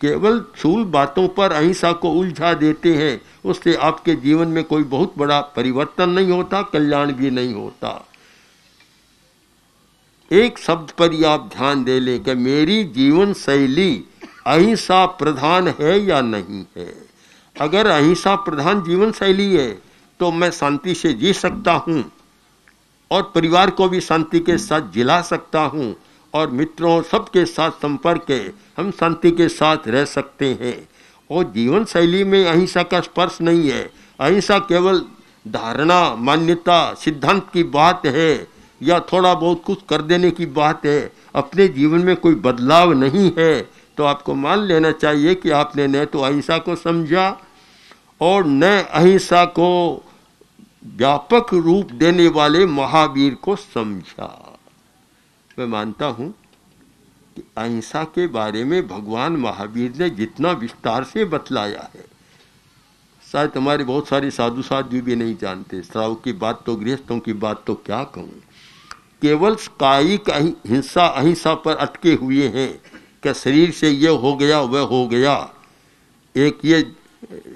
केवल चूल बातों पर अहिंसा को उलझा देते हैं उससे आपके जीवन में कोई बहुत बड़ा परिवर्तन नहीं होता कल्याण भी नहीं होता एक शब्द पर ही आप ध्यान दे लें कि मेरी जीवन शैली अहिंसा प्रधान है या नहीं है अगर अहिंसा प्रधान जीवन शैली है तो मैं शांति से जी सकता हूँ और परिवार को भी शांति के साथ जिला सकता हूँ और मित्रों सबके साथ संपर्क के हम शांति के साथ रह सकते हैं और जीवन शैली में अहिंसा का स्पर्श नहीं है अहिंसा केवल धारणा मान्यता सिद्धांत की बात है या थोड़ा बहुत कुछ कर देने की बात है अपने जीवन में कोई बदलाव नहीं है तो आपको मान लेना चाहिए कि आपने न तो अहिंसा को समझा और न अहिंसा को व्यापक रूप देने वाले महावीर को समझा मैं मानता हूँ कि अहिंसा के बारे में भगवान महावीर ने जितना विस्तार से बतलाया है शायद हमारे बहुत सारे साधु साधु भी नहीं जानते श्राव की बात तो गृहस्थों की बात तो क्या कहूँ केवल कायिक हिंसा अहिंसा पर अटके हुए हैं क्या शरीर से ये हो गया वह हो गया एक ये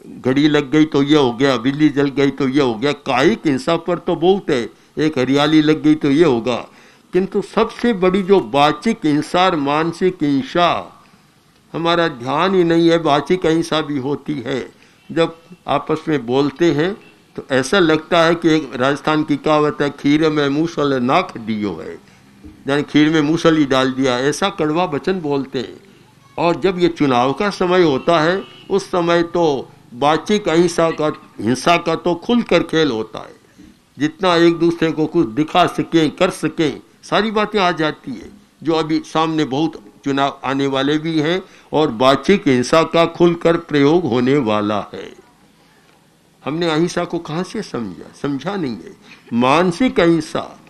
घड़ी लग गई तो ये हो गया बिल्ली जल गई तो ये हो गया कायिक हिंसा पर तो बहुत है एक हरियाली लग गई तो ये होगा किंतु सबसे बड़ी जो वाचिक हिंसा मानसिक हिंसा हमारा ध्यान ही नहीं है वाचिक अहिंसा भी होती है जब आपस में बोलते हैं तो ऐसा लगता है कि एक राजस्थान की कहावत है खीर में मूसल नाक दियो है यानी खीर में मूसल ही डाल दिया ऐसा कड़वा वचन बोलते हैं और जब ये चुनाव का समय होता है उस समय तो बातचीत अहिंसा का हिंसा का तो खुल कर खेल होता है जितना एक दूसरे को कुछ दिखा सकें कर सकें सारी बातें आ जाती है जो अभी सामने बहुत चुनाव आने वाले भी हैं और बातचीत हिंसा का खुलकर प्रयोग होने वाला है हमने अहिंसा को कहाँ से समझा समझा नहीं है मानसिक अहिंसा